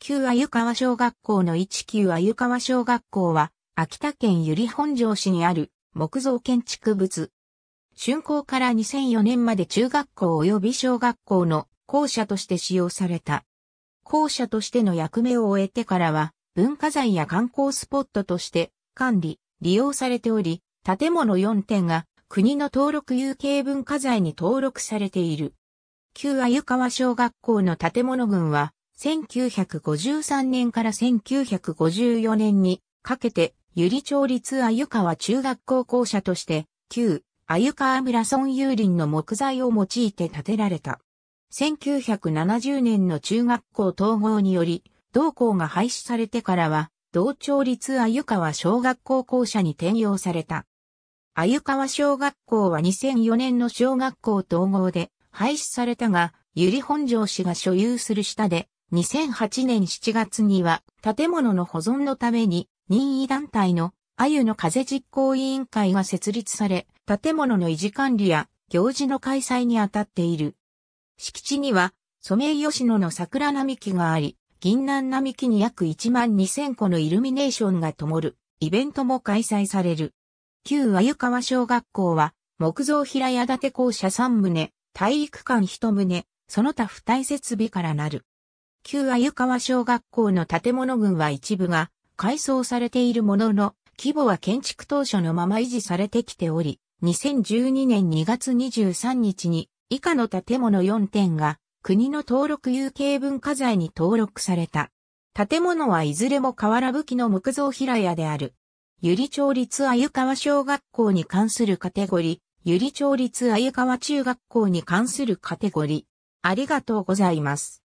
旧鮎川小学校の1旧鮎川小学校は、秋田県由利本荘市にある木造建築物。竣工から2004年まで中学校及び小学校の校舎として使用された。校舎としての役目を終えてからは、文化財や観光スポットとして管理、利用されており、建物4点が国の登録有形文化財に登録されている。旧鮎川小学校の建物群は、1953年から1954年にかけて、ゆり町立鮎川中学校校舎として、旧鮎川村村有林の木材を用いて建てられた。1970年の中学校統合により、同校が廃止されてからは、同町立鮎川小学校校舎に転用された。鮎川小学校は2004年の小学校統合で廃止されたが、ゆり本庄市が所有する下で2008年7月には建物の保存のために任意団体の鮎の風実行委員会が設立され、建物の維持管理や行事の開催にあたっている。敷地にはソメイヨシノの桜並木があり、銀南並木に約1万2000個のイルミネーションが灯るイベントも開催される。旧鮎川小学校は木造平屋建て校舎3棟、体育館1棟、その他付帯設備からなる。旧鮎川小学校の建物群は一部が改装されているものの、規模は建築当初のまま維持されてきており、2012年2月23日に以下の建物4点が国の登録有形文化財に登録された。建物はいずれも河原武器の木造平屋である。ゆり町立鮎川小学校に関するカテゴリー、ゆり町立鮎川中学校に関するカテゴリー。ありがとうございます。